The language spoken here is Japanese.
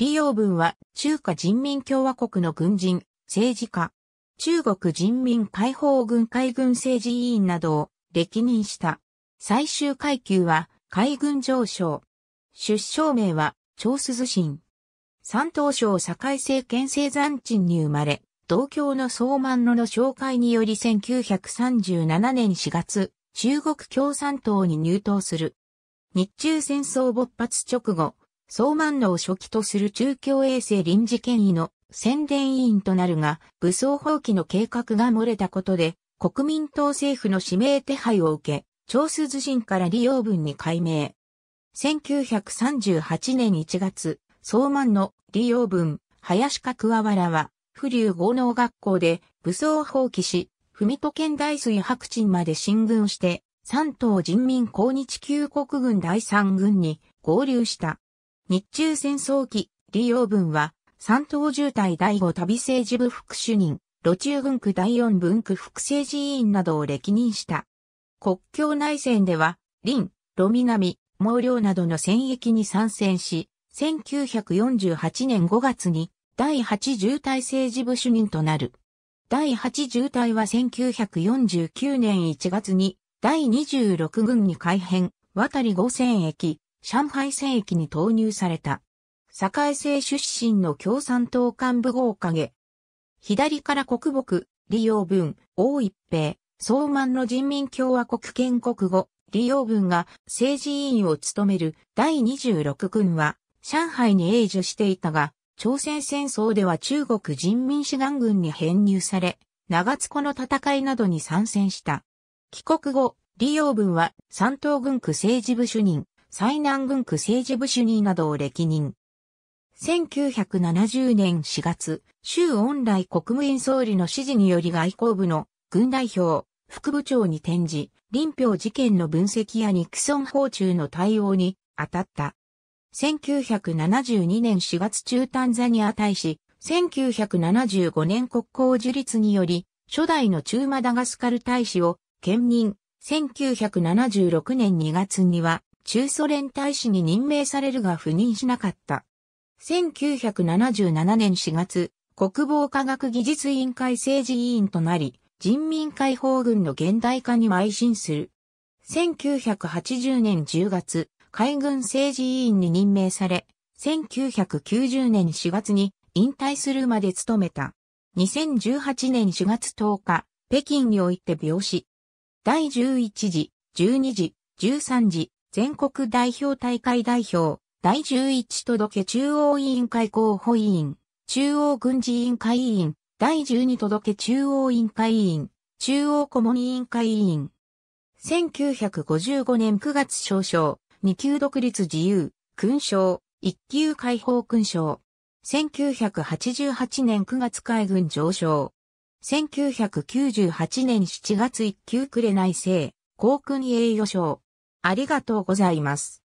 李陽文は中華人民共和国の軍人、政治家、中国人民解放軍海軍政治委員などを歴任した。最終階級は海軍上将。出生名は長鈴新。山東省堺政権政山鎮に生まれ、同郷の総万野の紹介により1937年4月、中国共産党に入党する。日中戦争勃発直後、総万能初期とする中共衛星臨時権威の宣伝委員となるが、武装放棄の計画が漏れたことで、国民党政府の指名手配を受け、長数自身から利用分に改名。1938年1月、総満の利用分、林角和原は、不流豪農学校で武装放棄し、文と県大水白鎮まで進軍して、三島人民抗日救国軍第三軍に合流した。日中戦争期、利用分は、三等渋滞第五旅政治部副主任、路中軍区第四分区副政治委員などを歴任した。国境内戦では、林、路南、毛量などの戦役に参戦し、1948年5月に第八渋滞政治部主任となる。第八渋隊は1949年1月に第26軍に改編、渡り五千駅、上海戦役に投入された。堺政出身の共産党幹部豪影。左から国木、李用文、王一平、総満の人民共和国建国後、李用文が政治委員を務める第26軍は、上海に永住していたが、朝鮮戦争では中国人民志願軍に編入され、長津湖の戦いなどに参戦した。帰国後、李用文は山東軍区政治部主任、最南軍区政治部主任などを歴任。1970年4月、周恩来国務院総理の指示により外交部の軍代表、副部長に転じ、林票事件の分析やニクソン訪中の対応に当たった。1972年4月中タンザニア大使、1975年国交樹立により、初代の中マダガスカル大使を兼任、1976年2月には中ソ連大使に任命されるが赴任しなかった。1977年4月、国防科学技術委員会政治委員となり、人民解放軍の現代化に邁進する。1980年10月、海軍政治委員に任命され、1990年4月に引退するまで務めた。2018年4月10日、北京において病死。第11時、12時、13時、全国代表大会代表、第11届中央委員会候補委員、中央軍事委員会委員、第12届中央委員会委員、中央顧問委員会委員。1955年9月少将、2級独立自由、勲章、1級解放勲章。1988年9月海軍上昇。1998年7月1級紅内政、航空栄誉賞。ありがとうございます。